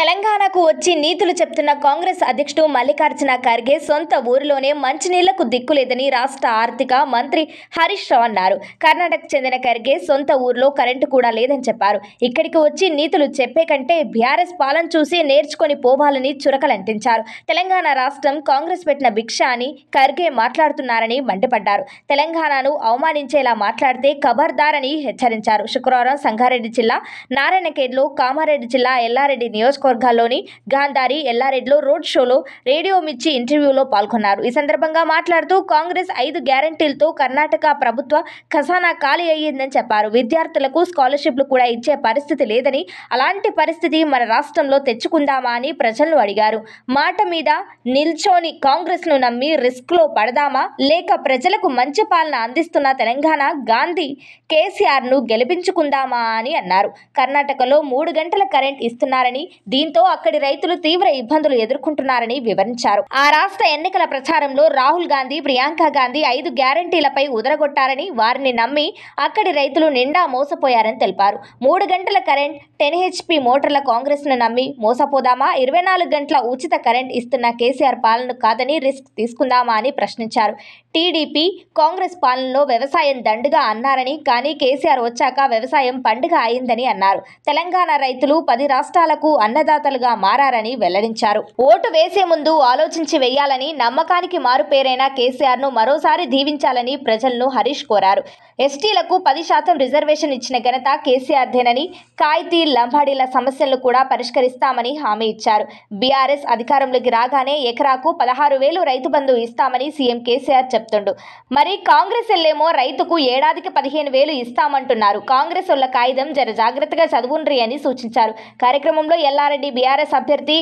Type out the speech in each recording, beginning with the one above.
తెలంగాణకు వచ్చి నీతులు చెప్తున్న కాంగ్రెస్ అధ్యక్షుడు మల్లికార్జున ఖర్గే సొంత ఊరిలోనే మంచినీళ్లకు దిక్కులేదని రాష్ట్ర ఆర్థిక మంత్రి హరీష్ రావు అన్నారు కర్ణాటక చెందిన ఖర్గే సొంత ఊరిలో కరెంటు కూడా లేదని చెప్పారు ఇక్కడికి వచ్చి నీతులు చెప్పే కంటే బీఆర్ఎస్ పాలన చూసి నేర్చుకొని పోవాలని చురకలంటించారు తెలంగాణ రాష్ట్రం కాంగ్రెస్ పెట్టిన భిక్ష అని ఖర్గే మాట్లాడుతున్నారని మండిపడ్డారు తెలంగాణను అవమానించేలా మాట్లాడితే ఖబర్దార్ అని హెచ్చరించారు శుక్రవారం సంగారెడ్డి జిల్లా నారాయణఖేడ్లో కామారెడ్డి జిల్లా ఎల్లారెడ్డి నియోజకవర్గం నియోజకవర్గాల్లోని గాంధారి ఎల్లారెడ్డిలో రోడ్ షోలో రేడియో మిర్చి ఇంటర్వ్యూలో పాల్గొన్నారు ఈ సందర్భంగా మాట్లాడుతూ కాంగ్రెస్ ఐదు గ్యారంటీలతో కర్ణాటక ప్రభుత్వ ఖజానా ఖాళీ అయ్యిందని చెప్పారు విద్యార్థులకు స్కాలర్షిప్లు కూడా ఇచ్చే పరిస్థితి లేదని అలాంటి పరిస్థితి మన రాష్ట్రంలో తెచ్చుకుందామా అని ప్రజలను అడిగారు మాట మీద నిల్చోని కాంగ్రెస్ను నమ్మి రిస్క్లో పడదామా లేక ప్రజలకు మంచి పాలన అందిస్తున్న తెలంగాణ గాంధీ కేసీఆర్ను గెలిపించుకుందామా అని అన్నారు కర్ణాటకలో మూడు గంటల కరెంట్ ఇస్తున్నారని దీంతో అక్కడి రైతులు తీవ్ర ఇబ్బందులు ఎదుర్కొంటున్నారని వివరించారు ఆ రాష్ట్ర ఎన్నికల ప్రచారంలో రాహుల్ గాంధీ ప్రియాంక గాంధీ ఐదు గ్యారంటీలపై ఉదరగొట్టారని వారిని నమ్మి అక్కడి రైతులు నిండా మోసపోయారని తెలిపారు మూడు గంటల కరెంట్ టెన్ హెచ్పి మోటార్ల కాంగ్రెస్ను నమ్మి మోసపోదామా ఇరవై నాలుగు గంటల ఉచిత కరెంట్ ఇస్తున్న కేసీఆర్ పాలన కాదని రిస్క్ తీసుకుందామా అని ప్రశ్నించారు టీడీపీ కాంగ్రెస్ పాలనలో వ్యవసాయం దండుగా అన్నారని కానీ కేసీఆర్ వచ్చాక వ్యవసాయం పండుగ అయిందని అన్నారు తెలంగాణ రైతులు పది రాష్ట్రాలకు అన్న అన్నదాతలుగా మారని వెల్లడించారు ఓటు వేసే ముందు ఆలోచించి వేయాలని నమ్మకానికి మారుపేరైన కేసీఆర్ ను మరోసారి దీవించాలని ప్రజలను హరీష్ కోరారు ఎస్టీలకు పది శాతం రిజర్వేషన్ ఇచ్చిన ఘనత కేసీఆర్దేనని కాయితీ లంబాడీల సమస్యలను కూడా పరిష్కరిస్తామని హామీ ఇచ్చారు బీఆర్ఎస్ అధికారంలోకి రాగానే ఎకరాకు పదహారు వేలు రైతు బంధు ఇస్తామని సీఎం కేసీఆర్ చెప్తుండు మరి కాంగ్రెస్ ఎల్లేమో రైతుకు ఏడాదికి పదిహేను వేలు ఇస్తామంటున్నారు కాంగ్రెస్ వాళ్ళ కాగితం జర జాగ్రత్తగా చదువుండ్రి అని సూచించారు కార్యక్రమంలో ఎల్ఆర్ఐ రెడ్డి బీఆర్ఎస్ అభ్యర్థి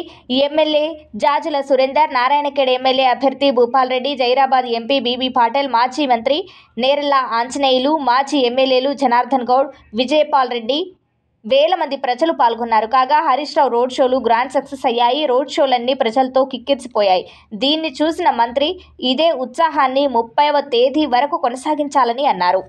ఎమ్మెల్యే జాజుల సురేందర్ నారాయణకేడ్ ఎమ్మెల్యే అభ్యర్థి భూపాల్ రెడ్డి జైరాబాద్ ఎంపీ బీబీ పాటేల్ మాజీ మంత్రి నేరల్ల ఆంజనేయులు మాజీ ఎమ్మెల్యేలు జనార్దన్ గౌడ్ విజయపాల్ రెడ్డి వేల మంది ప్రజలు పాల్గొన్నారు కాగా హరీష్ రావు రోడ్ షోలు గ్రాండ్ సక్సెస్ అయ్యాయి రోడ్ షోలన్నీ ప్రజలతో కిక్కిరిసిపోయాయి దీన్ని చూసిన మంత్రి ఇదే ఉత్సాహాన్ని ముప్పైవ తేదీ వరకు కొనసాగించాలని అన్నారు